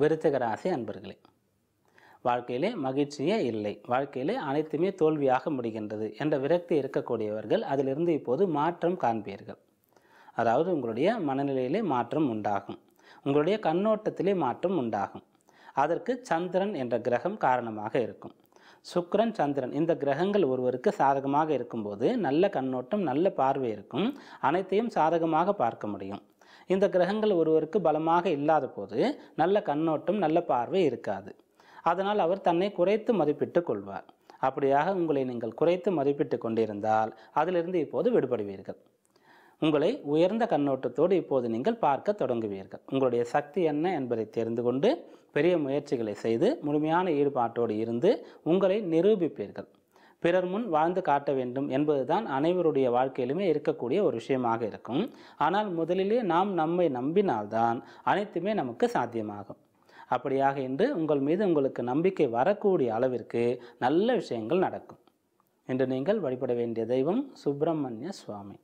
விருத்தக ராசி அன்பர்களே வாழ்க்கையிலே மகிழ்ச்சியே இல்லை வாழ்க்கையிலே அனைத்துமே தோல்வியாக முடிகின்றது என்ற விரக்தி இருக்கக்கூடியவர்கள் அதிலிருந்து இப்போது மாற்றம் காண்பீர்கள் அதாவது உங்களுடைய மனநிலையிலே மாற்றம் உண்டாகும் உங்களுடைய கண்ணோட்டத்திலே மாற்றம் உண்டாகும் அதற்கு சந்திரன் என்ற கிரகம் காரணமாக இருக்கும் சுக்கரன் சந்திரன் இந்த கிரகங்கள் ஒருவருக்கு சாதகமாக இருக்கும்போது நல்ல கண்ணோட்டம் நல்ல பார்வை இருக்கும் அனைத்தையும் சாதகமாக பார்க்க முடியும் இந்த கிரகங்கள் ஒருவருக்கு பலமாக இல்லாத போது நல்ல கண்ணோட்டம் நல்ல பார்வை இருக்காது அதனால் அவர் தன்னை குறைத்து மதிப்பிட்டு கொள்வார் அப்படியாக உங்களை நீங்கள் குறைத்து மதிப்பிட்டு கொண்டிருந்தால் அதிலிருந்து இப்போது விடுபடுவீர்கள் உங்களை உயர்ந்த கண்ணோட்டத்தோடு இப்போது நீங்கள் பார்க்க தொடங்குவீர்கள் உங்களுடைய சக்தி என்ன என்பதை தெரிந்து கொண்டு பெரிய முயற்சிகளை செய்து முழுமையான ஈடுபாட்டோடு இருந்து உங்களை நிரூபிப்பீர்கள் பிறர் முன் வாழ்ந்து காட்ட வேண்டும் என்பதுதான் அனைவருடைய வாழ்க்கையிலுமே இருக்கக்கூடிய ஒரு விஷயமாக இருக்கும் ஆனால் முதலிலே நாம் நம்மை நம்பினால்தான் அனைத்துமே நமக்கு சாத்தியமாகும் அப்படியாக இன்று உங்கள் மீது உங்களுக்கு நம்பிக்கை வரக்கூடிய அளவிற்கு நல்ல விஷயங்கள் நடக்கும் என்று நீங்கள் வழிபட வேண்டிய தெய்வம் சுப்பிரமணிய சுவாமி